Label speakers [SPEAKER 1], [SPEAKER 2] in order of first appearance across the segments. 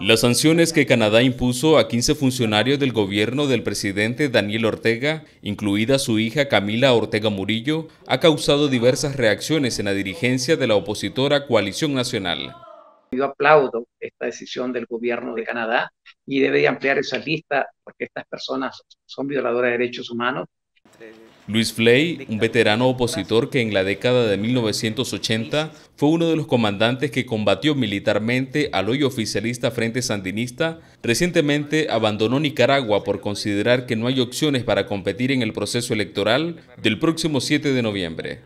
[SPEAKER 1] Las sanciones que Canadá impuso a 15 funcionarios del gobierno del presidente Daniel Ortega, incluida su hija Camila Ortega Murillo, ha causado diversas reacciones en la dirigencia de la opositora Coalición Nacional.
[SPEAKER 2] Yo aplaudo esta decisión del gobierno de Canadá y debe ampliar esa lista porque estas personas son violadoras de derechos humanos.
[SPEAKER 1] Luis Fley, un veterano opositor que en la década de 1980 fue uno de los comandantes que combatió militarmente al hoy oficialista Frente Sandinista, recientemente abandonó Nicaragua por considerar que no hay opciones para competir en el proceso electoral del próximo 7 de noviembre.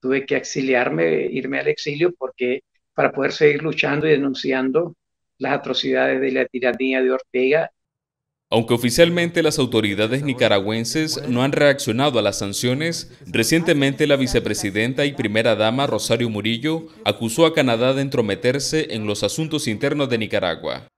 [SPEAKER 2] Tuve que exiliarme, irme al exilio porque para poder seguir luchando y denunciando las atrocidades de la tiranía de Ortega
[SPEAKER 1] aunque oficialmente las autoridades nicaragüenses no han reaccionado a las sanciones, recientemente la vicepresidenta y primera dama Rosario Murillo acusó a Canadá de entrometerse en los asuntos internos de Nicaragua.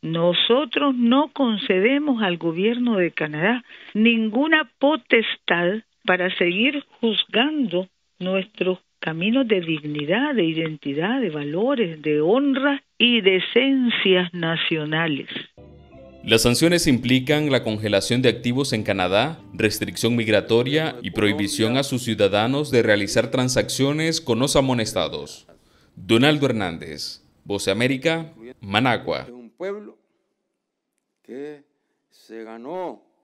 [SPEAKER 3] Nosotros no concedemos al gobierno de Canadá ninguna potestad para seguir juzgando nuestros caminos de dignidad, de identidad, de valores, de honra y de esencias nacionales.
[SPEAKER 1] Las sanciones implican la congelación de activos en Canadá, restricción migratoria y prohibición a sus ciudadanos de realizar transacciones con los amonestados. Donaldo Hernández, Voce América, Managua.